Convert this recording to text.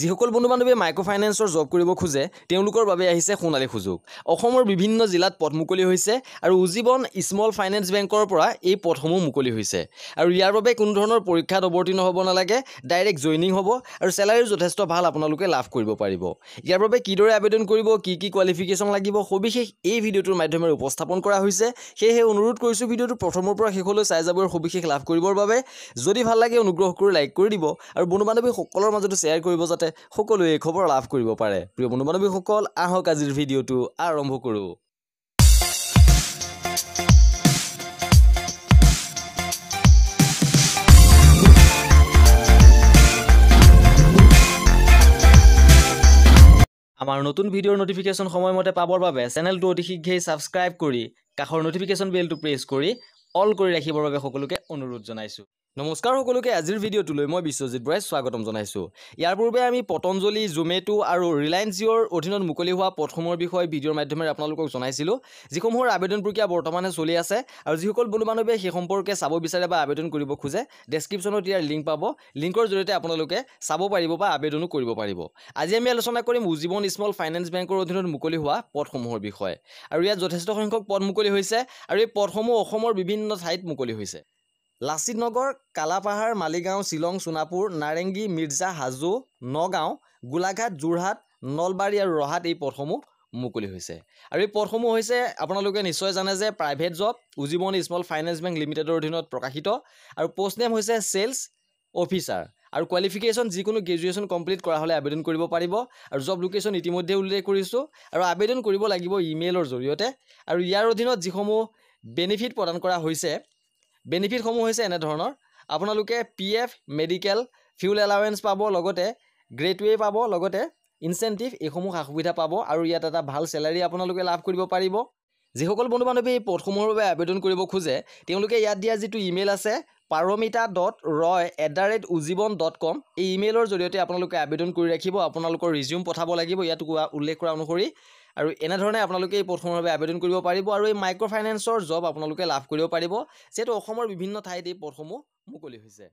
যিসকল বন্ধু বান্ধৱীয়ে মাইক্ৰ' ফাইনেন্সৰ জব কৰিব খোজে তেওঁলোকৰ বাবে আহিছে সোণালী সুযোগ অসমৰ বিভিন্ন জিলাত পথ মুকলি হৈছে আৰু উজীৱন স্মল ফাইনেন্স বেংকৰ পৰা এই পথসমূহ মুকলি হৈছে আৰু ইয়াৰ বাবে কোনো ধৰণৰ পৰীক্ষাত অৱতীৰ্ণ হ'ব নালাগে ডাইৰেক্ট জইনিং হ'ব আৰু চেলাৰীও যথেষ্ট ভাল আপোনালোকে লাভ কৰিব পাৰিব ইয়াৰ বাবে কিদৰে আবেদন কৰিব কি কি কোৱালিফিকেশ্যন লাগিব সবিশেষ এই ভিডিঅ'টোৰ মাধ্যমেৰে উপস্থাপন কৰা হৈছে সেয়েহে অনুৰোধ কৰিছোঁ ভিডিঅ'টো প্ৰথমৰ পৰা শেষলৈ চাই যাব আৰু সবিশেষ লাভ কৰিবৰ বাবে যদি ভাল লাগে অনুগ্ৰহ কৰি লাইক কৰি দিব আৰু বন্ধু বান্ধৱীসকলৰ মাজতো শ্বেয়াৰ কৰিব যাতে লগতে সকলোৱে খবৰ লাভ কৰিব পাৰে প্ৰিয় বন্ধু বান্ধৱীসকল আহক আজিৰ ভিডিঅ'টো আৰম্ভ কৰোঁ আমাৰ নতুন ভিডিঅ'ৰ নটিফিকেশ্যন সময়মতে পাবৰ বাবে চেনেলটো অতি শীঘ্ৰেই ছাবস্ক্ৰাইব কৰি কাষৰ নটিফিকেশ্যন বেলটো প্ৰেছ কৰি অল কৰি ৰাখিবৰ বাবে সকলোকে অনুৰোধ জনাইছোঁ নমস্কাৰ সকলোকে আজিৰ ভিডিঅ'টোলৈ মই বিশ্বজিত বৰাই স্বাগতম জনাইছোঁ ইয়াৰ পূৰ্বে আমি পতঞ্জলী জুমেটো আৰু ৰিলায়েন্স জিঅ'ৰ অধীনত মুকলি হোৱা পথসমূহৰ বিষয়ে ভিডিঅ'ৰ মাধ্যমেৰে আপোনালোকক জনাইছিলোঁ যিসমূহৰ আবেদন প্ৰক্ৰিয়া বৰ্তমানে চলি আছে আৰু যিসকল বনো মানুহে সেই সম্পৰ্কে চাব বিচাৰে বা আবেদন কৰিব খোজে ডেছক্ৰিপশ্যনত ইয়াৰ লিংক পাব লিংকৰ জৰিয়তে আপোনালোকে চাব পাৰিব বা আবেদনো কৰিব পাৰিব আজি আমি আলোচনা কৰিম উজীৱন স্মল ফাইনেন্স বেংকৰ অধীনত মুকলি হোৱা পথসমূহৰ বিষয়ে আৰু ইয়াত যথেষ্ট সংখ্যক পদ মুকলি হৈছে আৰু এই পদসমূহ অসমৰ বিভিন্ন ঠাইত মুকলি হৈছে লাচিত নগৰ কালাপাহাৰ মালিগাঁও শ্বিলং সোণাপুৰ নাৰেংগী মিৰ্জা হাজো নগাঁও গোলাঘাট যোৰহাট নলবাৰী আৰু ৰহাত এই পথসমূহ মুকলি হৈছে আৰু এই পথসমূহ হৈছে আপোনালোকে নিশ্চয় জানে যে private job Ujjivan small finance bank লিমিটেডৰ অধীনত প্ৰকাশিত আৰু পোষ্ট নেম হৈছে ছেলছ অফিচাৰ আৰু কোৱালিফিকেশ্যন যিকোনো গ্ৰেজুৱেশ্যন কমপ্লিট কৰা হ'লে আবেদন কৰিব পাৰিব আৰু জব লোকেশ্যন ইতিমধ্যে উল্লেখ কৰিছোঁ আৰু আবেদন কৰিব লাগিব ইমেইলৰ জৰিয়তে আৰু ইয়াৰ অধীনত যিসমূহ বেনিফিট প্ৰদান কৰা হৈছে বেনিফিটসমূহ হৈছে এনেধৰণৰ আপোনালোকে P F medical fuel allowance পাব লগতে গ্ৰেটুৱে পাব লগতে ইনচেনটিভ এইসমূহ সা সুবিধা পাব আৰু ইয়াত এটা ভাল চেলাৰী আপোনালোকে লাভ কৰিব পাৰিব যিসকল বন্ধু বান্ধৱী এই পদসমূহৰ বাবে আবেদন কৰিব খোজে তেওঁলোকে ইয়াত দিয়া যিটো ইমেইল আছে Paramita dot Roy at the rate Ujjivan dot com এই ইমেইলৰ জৰিয়তে আপোনালোকে আবেদন কৰি ৰাখিব আপোনালোকৰ ৰিজিউম পঠাব লাগিব ইয়াত উল্লেখ কৰা অনুসৰি আৰু এনেধৰণে আপোনালোকে এই প্ৰথমভাৱে আবেদন কৰিব পাৰিব আৰু এই মাইক্ৰ' ফাইনেন্সৰ জব আপোনালোকে লাভ কৰিব পাৰিব যিহেতু অসমৰ বিভিন্ন ঠাইত এই পথসমূহ মুকলি হৈছে